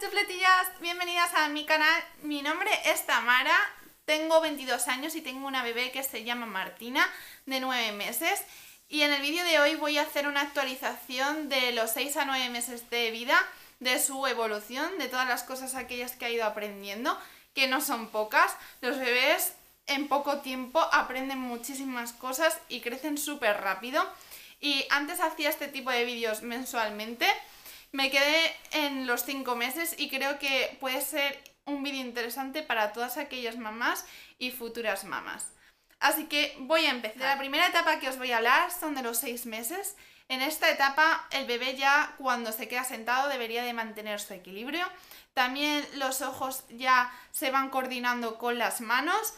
chufletillas, bienvenidas a mi canal. Mi nombre es Tamara, tengo 22 años y tengo una bebé que se llama Martina, de 9 meses. Y en el vídeo de hoy voy a hacer una actualización de los 6 a 9 meses de vida, de su evolución, de todas las cosas aquellas que ha ido aprendiendo, que no son pocas. Los bebés en poco tiempo aprenden muchísimas cosas y crecen súper rápido. Y antes hacía este tipo de vídeos mensualmente me quedé en los cinco meses y creo que puede ser un vídeo interesante para todas aquellas mamás y futuras mamás. Así que voy a empezar. la primera etapa que os voy a hablar son de los seis meses. En esta etapa el bebé ya cuando se queda sentado debería de mantener su equilibrio. También los ojos ya se van coordinando con las manos.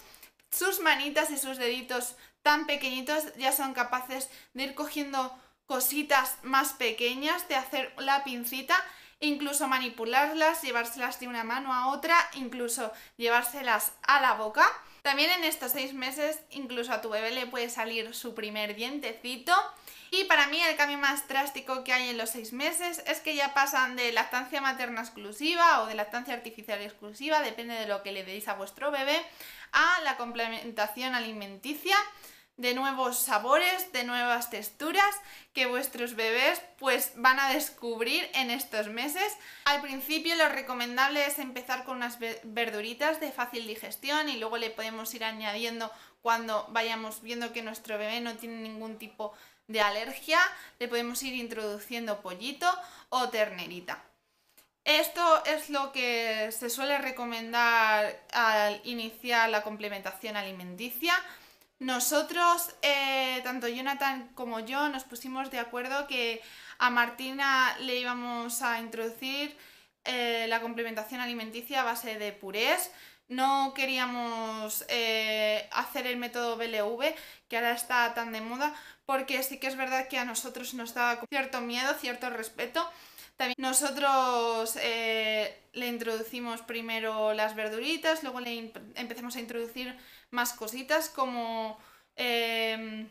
Sus manitas y sus deditos tan pequeñitos ya son capaces de ir cogiendo cositas más pequeñas, de hacer la pincita, incluso manipularlas, llevárselas de una mano a otra, incluso llevárselas a la boca. También en estos seis meses incluso a tu bebé le puede salir su primer dientecito. Y para mí el cambio más drástico que hay en los seis meses es que ya pasan de lactancia materna exclusiva o de lactancia artificial exclusiva, depende de lo que le deis a vuestro bebé, a la complementación alimenticia de nuevos sabores, de nuevas texturas que vuestros bebés pues van a descubrir en estos meses. Al principio lo recomendable es empezar con unas verduritas de fácil digestión y luego le podemos ir añadiendo cuando vayamos viendo que nuestro bebé no tiene ningún tipo de alergia, le podemos ir introduciendo pollito o ternerita. Esto es lo que se suele recomendar al iniciar la complementación alimenticia. Nosotros, eh, tanto Jonathan como yo, nos pusimos de acuerdo que a Martina le íbamos a introducir eh, la complementación alimenticia a base de purés, no queríamos eh, hacer el método BLV, que ahora está tan de moda, porque sí que es verdad que a nosotros nos daba cierto miedo, cierto respeto. También nosotros eh, le introducimos primero las verduritas, luego le empezamos a introducir más cositas como em,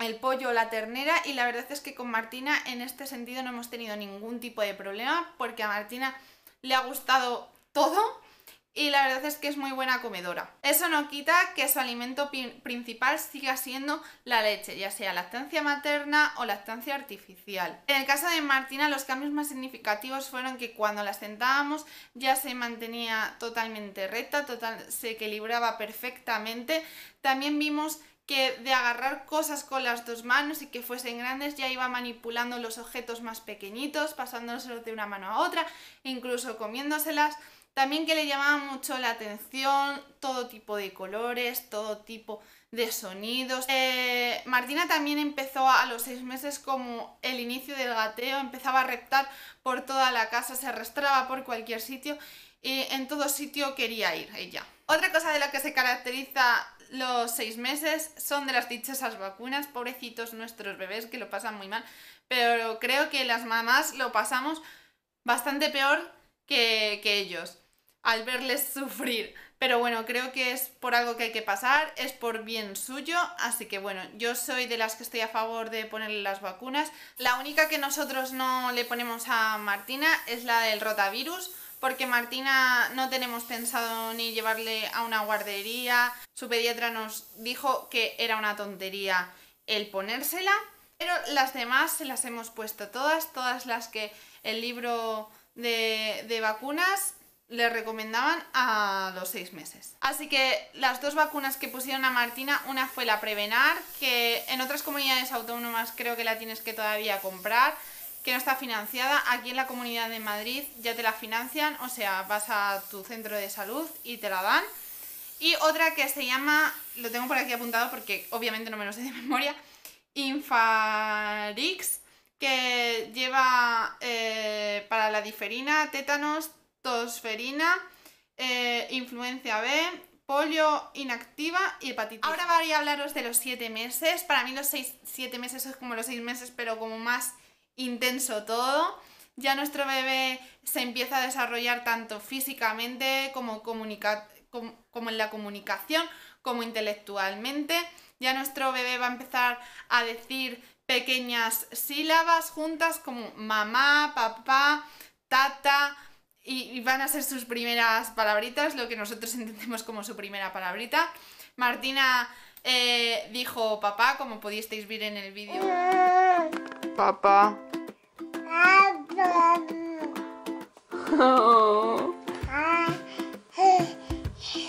el pollo o la ternera y la verdad es que con Martina en este sentido no hemos tenido ningún tipo de problema porque a Martina le ha gustado todo y la verdad es que es muy buena comedora. Eso no quita que su alimento principal siga siendo la leche, ya sea lactancia materna o lactancia artificial. En el caso de Martina, los cambios más significativos fueron que cuando la sentábamos ya se mantenía totalmente recta, total, se equilibraba perfectamente. También vimos que de agarrar cosas con las dos manos y que fuesen grandes ya iba manipulando los objetos más pequeñitos, pasándoselos de una mano a otra, incluso comiéndoselas. También que le llamaba mucho la atención todo tipo de colores, todo tipo de sonidos. Eh, Martina también empezó a los seis meses como el inicio del gateo, empezaba a reptar por toda la casa, se arrastraba por cualquier sitio y en todo sitio quería ir ella. Otra cosa de la que se caracteriza los seis meses son de las dichosas vacunas, pobrecitos nuestros bebés que lo pasan muy mal, pero creo que las mamás lo pasamos bastante peor que ellos al verles sufrir. Pero bueno, creo que es por algo que hay que pasar, es por bien suyo, así que bueno, yo soy de las que estoy a favor de ponerle las vacunas. La única que nosotros no le ponemos a Martina es la del rotavirus, porque Martina no tenemos pensado ni llevarle a una guardería, su pediatra nos dijo que era una tontería el ponérsela, pero las demás se las hemos puesto todas, todas las que el libro de, vacunas le recomendaban a los seis meses. Así que las dos vacunas que pusieron a Martina, una fue la Prevenar, que en otras comunidades autónomas creo que la tienes que todavía comprar, que no está financiada. Aquí en la Comunidad de Madrid ya te la financian, o sea, vas a tu centro de salud y te la dan. Y otra que se llama, lo tengo por aquí apuntado porque obviamente no me lo sé de memoria, Infarix, que lleva eh, para la diferina, tétanos, tosferina, eh, influencia B, polio inactiva y hepatitis. Ahora voy a hablaros de los 7 meses. Para mí los 7 meses es como los 6 meses, pero como más intenso todo. Ya nuestro bebé se empieza a desarrollar tanto físicamente como en la comunicación, como intelectualmente. Ya nuestro bebé va a empezar a decir pequeñas sílabas juntas como mamá, papá, tata, y, van a ser sus primeras palabritas, lo que nosotros entendemos como su primera palabrita. Martina eh, dijo papá, como pudisteis ver en el vídeo. Papá.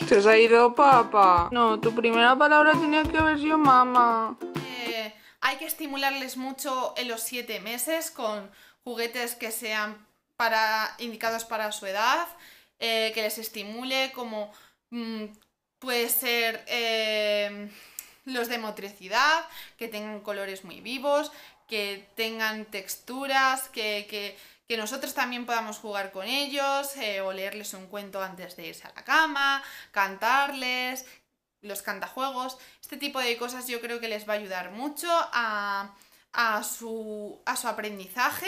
Se ha ido papá. No, tu primera palabra tenía que haber sido mamá. Eh, hay que estimularles mucho en los siete meses con juguetes que sean para, indicados para su edad, eh, que les estimule, como mm, puede ser eh, los de motricidad, que tengan colores muy vivos, que tengan texturas, que, nosotros también podamos jugar con ellos, eh, o leerles un cuento antes de irse a la cama, cantarles, los cantajuegos, este tipo de cosas yo creo que les va a ayudar mucho a su aprendizaje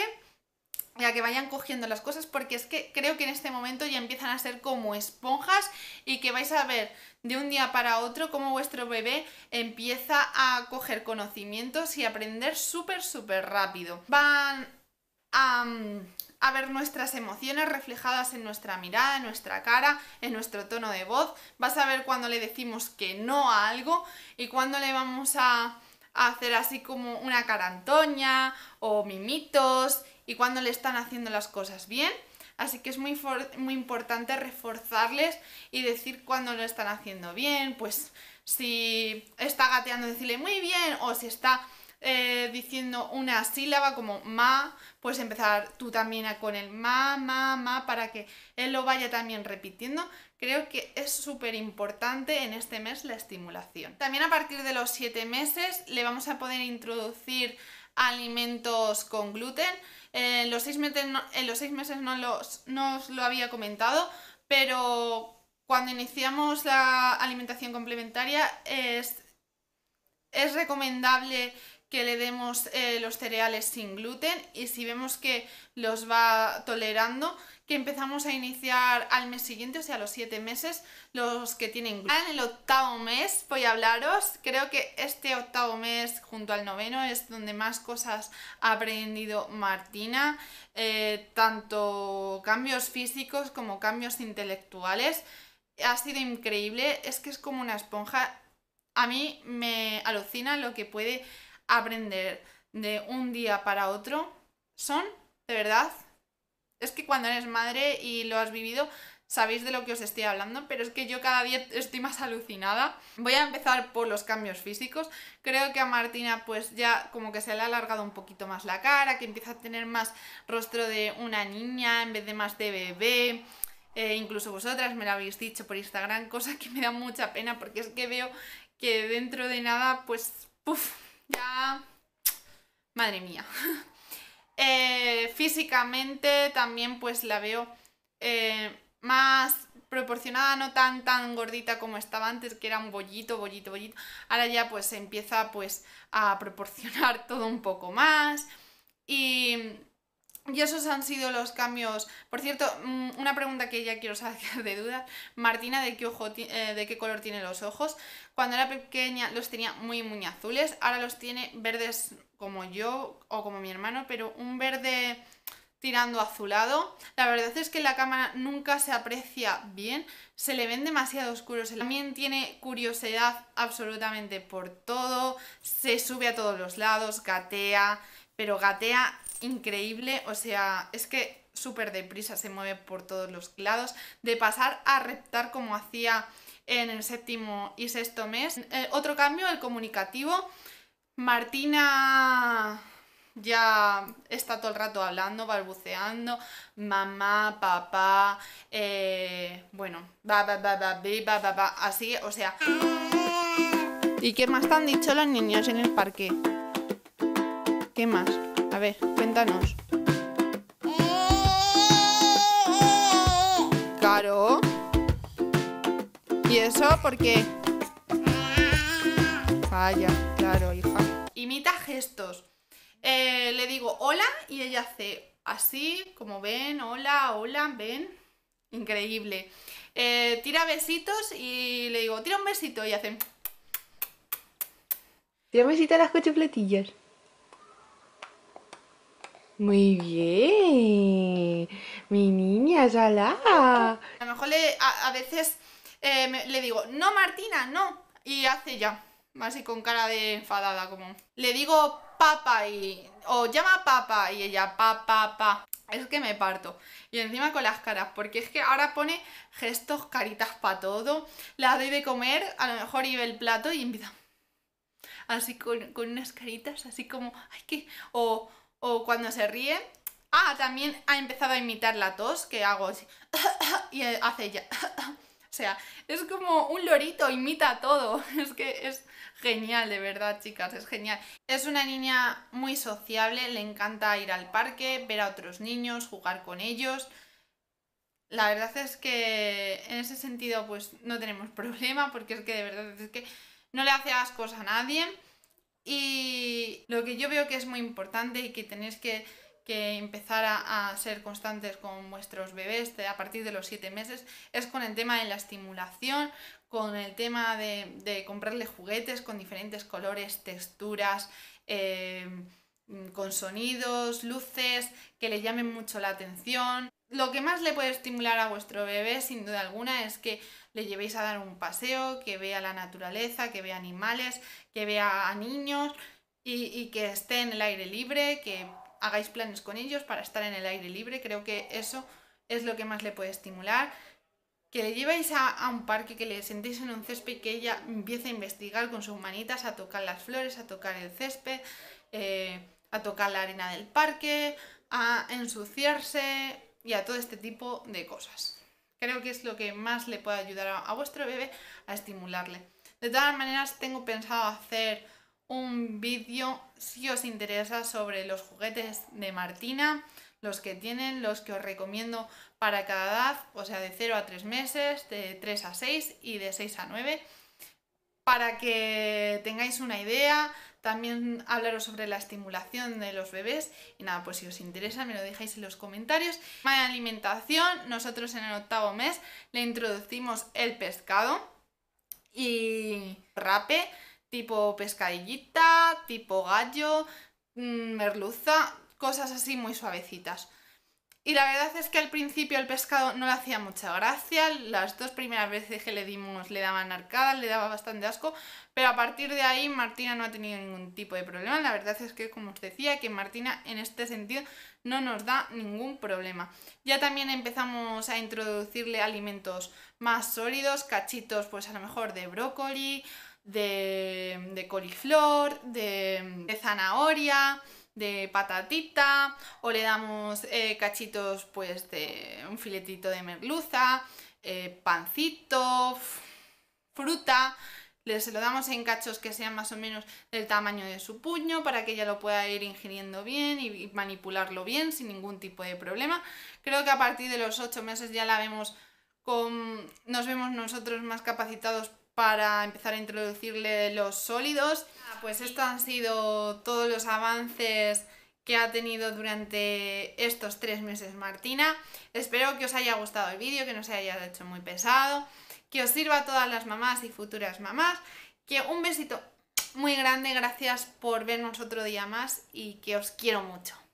ya que vayan cogiendo las cosas porque es que creo que en este momento ya empiezan a ser como esponjas y que vais a ver de un día para otro cómo vuestro bebé empieza a coger conocimientos y aprender súper súper rápido. Van a, mm, a ver nuestras emociones reflejadas en nuestra mirada, en nuestra cara, en nuestro tono de voz. Vas a ver cuando le decimos que no a algo y cuando le vamos a hacer así como una carantoña o mimitos y cuando le están haciendo las cosas bien. Así que es muy, importante reforzarles y decir cuando lo están haciendo bien, pues si está gateando decirle muy bien o si está eh, diciendo una sílaba como ma, pues empezar tú también con el ma, ma, ma, para que él lo vaya también repitiendo. Creo que es súper importante en este mes la estimulación. También a partir de los 7 meses le vamos a poder introducir alimentos con gluten en los seis meses no, en los meses no, los, os lo había comentado, pero cuando iniciamos la alimentación complementaria es, es recomendable que le demos eh, los cereales sin gluten y si vemos que los va tolerando, que empezamos a iniciar al mes siguiente, o sea, a los 7 meses, los que tienen gluten. En el octavo mes voy a hablaros, creo que este octavo mes junto al noveno es donde más cosas ha aprendido Martina, eh, tanto cambios físicos como cambios intelectuales. Ha sido increíble, es que es como una esponja. A mí me alucina lo que puede aprender de un día para otro son, de verdad, es que cuando eres madre y lo has vivido, sabéis de lo que os estoy hablando, pero es que yo cada día estoy más alucinada. Voy a empezar por los cambios físicos. Creo que a Martina pues ya como que se le ha alargado un poquito más la cara, que empieza a tener más rostro de una niña en vez de más de bebé. e incluso vosotras me lo habéis dicho por Instagram, cosa que me da mucha pena porque es que veo que dentro de nada pues... Puff, madre mía. Eh, físicamente también pues la veo eh, más proporcionada, no tan tan gordita como estaba antes, que era un bollito, bollito, bollito. Ahora ya pues se empieza pues a proporcionar todo un poco más y y esos han sido los cambios. Por cierto, mm, una pregunta que ya quiero sacar de duda. Martina, ¿de qué, ojo eh, ¿de qué color tiene los ojos? Cuando era pequeña los tenía muy, muy azules. Ahora los tiene verdes como yo o como mi hermano, pero un verde tirando azulado. La verdad es que en la cámara nunca se aprecia bien, se le ven demasiado oscuros. También tiene curiosidad absolutamente por todo, se sube a todos los lados, gatea, pero gatea increíble, o sea, es que súper deprisa se mueve por todos los lados, de pasar a reptar como hacía en el séptimo y sexto mes. Eh, otro cambio, el comunicativo. Martina ya está todo el rato hablando, balbuceando, mamá, papá, eh, bueno, así, o sea... ¿Y qué más te han dicho los niños en el parque? ¿Qué más? A ver, cuéntanos. Claro. ¿Y eso por qué? Vaya, claro, hija. Imita gestos. Eh, le digo hola y ella hace así, como ven, hola, hola, ven. Increíble. Eh, tira besitos y le digo, tira un besito y hacen. Tira un besito a las cochifletillas. Muy bien. Mi niña, Sala. A lo mejor a, veces eh, le digo, no, Martina, no. Y hace ya. Así con cara de enfadada, como. Le digo papa y. O llama papa y ella, papá, papá. Es que me parto. Y encima con las caras, porque es que ahora pone gestos, caritas para todo. La debe de comer, a lo mejor y ve el plato y empieza. Así con, unas caritas, así como, ay, que. O o cuando se ríe. Ah, también ha empezado a imitar la tos que hago así. y hace ya. o sea, es como un lorito, imita todo. es que es genial, de verdad, chicas, es genial. Es una niña muy sociable, le encanta ir al parque, ver a otros niños, jugar con ellos. La verdad es que en ese sentido pues no tenemos problema porque es que de verdad es que no le hace ascos a nadie. Y lo que yo veo que es muy importante y que tenéis que, empezar a, ser constantes con vuestros bebés a partir de los 7 meses es con el tema de la estimulación, con el tema de, comprarle juguetes con diferentes colores, texturas. Eh, con sonidos, luces que le llamen mucho la atención, lo que más le puede estimular a vuestro bebé, sin duda alguna, es que le llevéis a dar un paseo, que vea la naturaleza, que vea animales, que vea a niños y, que esté en el aire libre, que hagáis planes con ellos para estar en el aire libre. Creo que eso es lo que más le puede estimular. Que le llevéis a, un parque, que le sentéis en un césped y que ella empiece a investigar con sus manitas, a tocar las flores, a tocar el césped, eh, a tocar la arena del parque, a ensuciarse, y a todo este tipo de cosas. Creo que es lo que más le puede ayudar a, vuestro bebé a estimularle. De todas maneras, tengo pensado hacer un vídeo si os interesa sobre los juguetes de Martina, los que tienen, los que os recomiendo para cada edad, o sea, de 0 a 3 meses, de 3 a 6 y de 6 a 9 para que tengáis una idea. También hablaros sobre la estimulación de los bebés. Y nada, pues si os interesa, me lo dejáis en los comentarios. Más alimentación, nosotros en el octavo mes le introducimos el pescado y rape, tipo pescadillita, tipo gallo, mm, merluza, cosas así muy suavecitas. Y la verdad es que al principio el pescado no le hacía mucha gracia, las dos primeras veces que le dimos le daban arcadas, le daba bastante asco, pero a partir de ahí Martina no ha tenido ningún tipo de problema. La verdad es que, como os decía, que Martina en este sentido no nos da ningún problema. Ya también empezamos a introducirle alimentos más sólidos, cachitos pues a lo mejor de brócoli, de, coliflor, de zanahoria de patatita o le damos eh, cachitos pues de un filetito de merluza, eh, pancito, fruta, se lo damos en cachos que sean más o menos del tamaño de su puño para que ella lo pueda ir ingiriendo bien y manipularlo bien sin ningún tipo de problema. Creo que a partir de los ocho meses ya la vemos con... nos vemos nosotros más capacitados para empezar a introducirle los sólidos. Ah, pues pues estos han sido todos los avances que ha tenido durante estos tres meses Martina. Espero que os haya gustado el vídeo, que no se haya hecho muy pesado, que os sirva a todas las mamás y futuras mamás, que un besito muy grande, gracias por vernos otro día más y que os quiero mucho.